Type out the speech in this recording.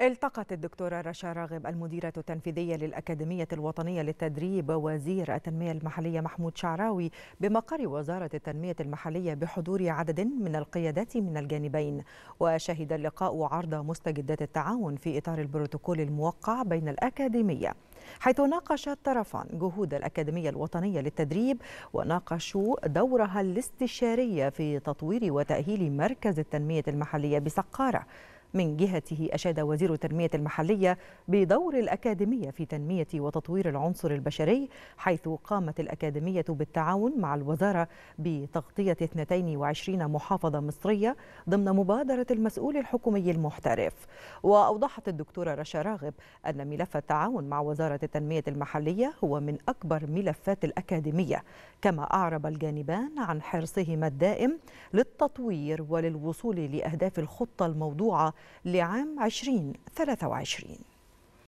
التقت الدكتورة رشا راغب المديرة التنفيذية للأكاديمية الوطنية للتدريب وزير التنمية المحلية محمود شعراوي بمقر وزارة التنمية المحلية بحضور عدد من القيادات من الجانبين وشهد اللقاء عرض مستجدات التعاون في إطار البروتوكول الموقع بين الأكاديمية حيث ناقش الطرفان جهود الأكاديمية الوطنية للتدريب وناقشوا دورها الاستشارية في تطوير وتأهيل مركز التنمية المحلية بسقارة من جهته أشاد وزير التنمية المحلية بدور الأكاديمية في تنمية وتطوير العنصر البشري حيث قامت الأكاديمية بالتعاون مع الوزارة بتغطية 22 محافظة مصرية ضمن مبادرة المسؤول الحكومي المحترف وأوضحت الدكتورة رشا راغب أن ملف التعاون مع وزارة التنمية المحلية هو من أكبر ملفات الأكاديمية كما أعرب الجانبان عن حرصهما الدائم للتطوير وللوصول لأهداف الخطة الموضوعة لعام 2023